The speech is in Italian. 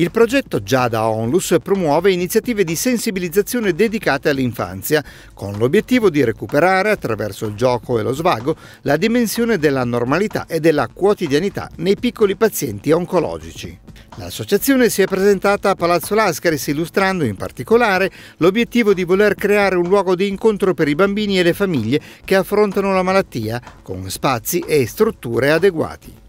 Il progetto Giada Onlus promuove iniziative di sensibilizzazione dedicate all'infanzia, con l'obiettivo di recuperare, attraverso il gioco e lo svago, la dimensione della normalità e della quotidianità nei piccoli pazienti oncologici. L'associazione si è presentata a Palazzo Lascaris illustrando in particolare l'obiettivo di voler creare un luogo di incontro per i bambini e le famiglie che affrontano la malattia, con spazi e strutture adeguati.